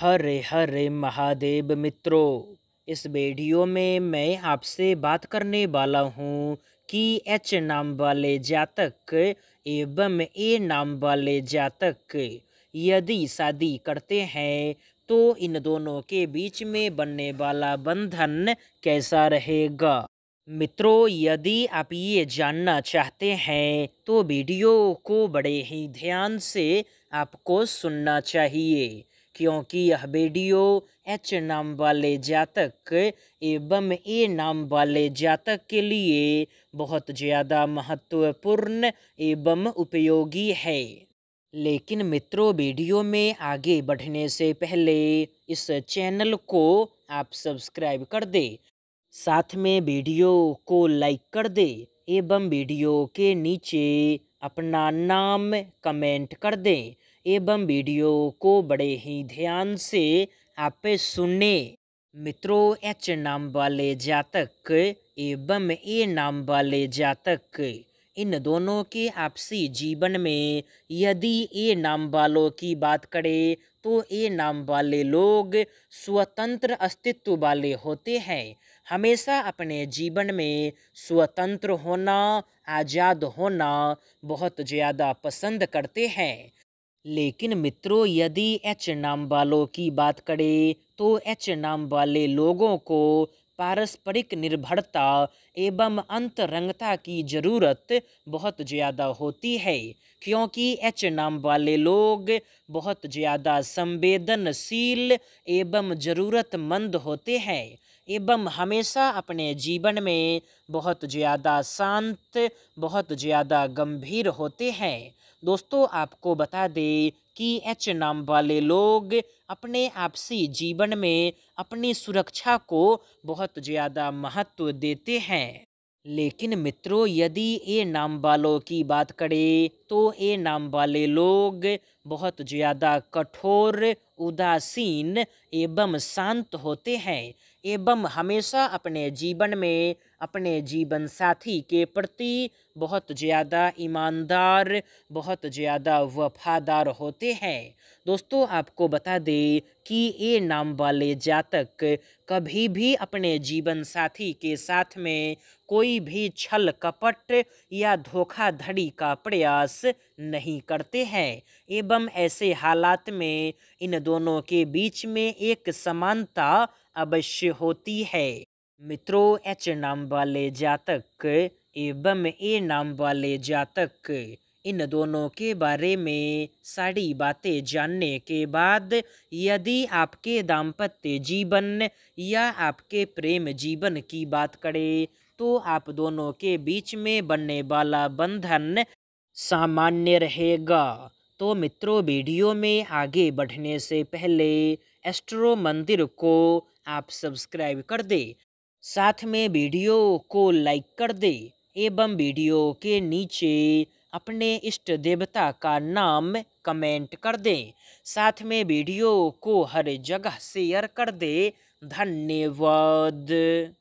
हरे हरे महादेव मित्रों इस वीडियो में मैं आपसे बात करने वाला हूँ कि एच नाम वाले जातक एवं ए नाम वाले जातक यदि शादी करते हैं तो इन दोनों के बीच में बनने वाला बंधन कैसा रहेगा मित्रों यदि आप ये जानना चाहते हैं तो वीडियो को बड़े ही ध्यान से आपको सुनना चाहिए क्योंकि यह वीडियो एच नाम वाले जातक एवं ए नाम वाले जातक के लिए बहुत ज़्यादा महत्वपूर्ण एवं उपयोगी है लेकिन मित्रों वीडियो में आगे बढ़ने से पहले इस चैनल को आप सब्सक्राइब कर दे साथ में वीडियो को लाइक कर दे एवं वीडियो के नीचे अपना नाम कमेंट कर दें एवं वीडियो को बड़े ही ध्यान से आप सुने मित्रों एच नाम वाले जातक एवं ए नाम वाले जातक इन दोनों के आपसी जीवन में यदि ए नाम वालों की बात करें तो ए नाम वाले लोग स्वतंत्र अस्तित्व वाले होते हैं हमेशा अपने जीवन में स्वतंत्र होना आज़ाद होना बहुत ज़्यादा पसंद करते हैं लेकिन मित्रों यदि एच नाम वालों की बात करें तो एच नाम वाले लोगों को पारस्परिक निर्भरता एवं अंतरंगता की ज़रूरत बहुत ज़्यादा होती है क्योंकि एच नाम वाले लोग बहुत ज़्यादा संवेदनशील एवं ज़रूरतमंद होते हैं एवं हमेशा अपने जीवन में बहुत ज़्यादा शांत बहुत ज़्यादा गंभीर होते हैं दोस्तों आपको बता दें कि एच नाम वाले लोग अपने आपसी जीवन में अपनी सुरक्षा को बहुत ज़्यादा महत्व देते हैं लेकिन मित्रों यदि ए नाम वालों की बात करें तो ए नाम वाले लोग बहुत ज़्यादा कठोर उदासीन एवं शांत होते हैं एवं हमेशा अपने जीवन में अपने जीवन साथी के प्रति बहुत ज़्यादा ईमानदार बहुत ज़्यादा वफादार होते हैं दोस्तों आपको बता दें कि ये नाम वाले जातक कभी भी अपने जीवन साथी के साथ में कोई भी छल कपट या धोखाधड़ी का प्रयास नहीं करते हैं एवं ऐसे हालात में इन दोनों के बीच में एक समानता अवश्य होती है मित्रों एच नाम वाले जातक एवं ए नाम वाले जातक इन दोनों के बारे में सारी बातें जानने के बाद यदि आपके दाम्पत्य जीवन या आपके प्रेम जीवन की बात करें तो आप दोनों के बीच में बनने वाला बंधन सामान्य रहेगा तो मित्रों वीडियो में आगे बढ़ने से पहले एस्ट्रो मंदिर को आप सब्सक्राइब कर दे साथ में वीडियो को लाइक कर दे एवं वीडियो के नीचे अपने इष्ट देवता का नाम कमेंट कर दें साथ में वीडियो को हर जगह शेयर कर दे धन्यवाद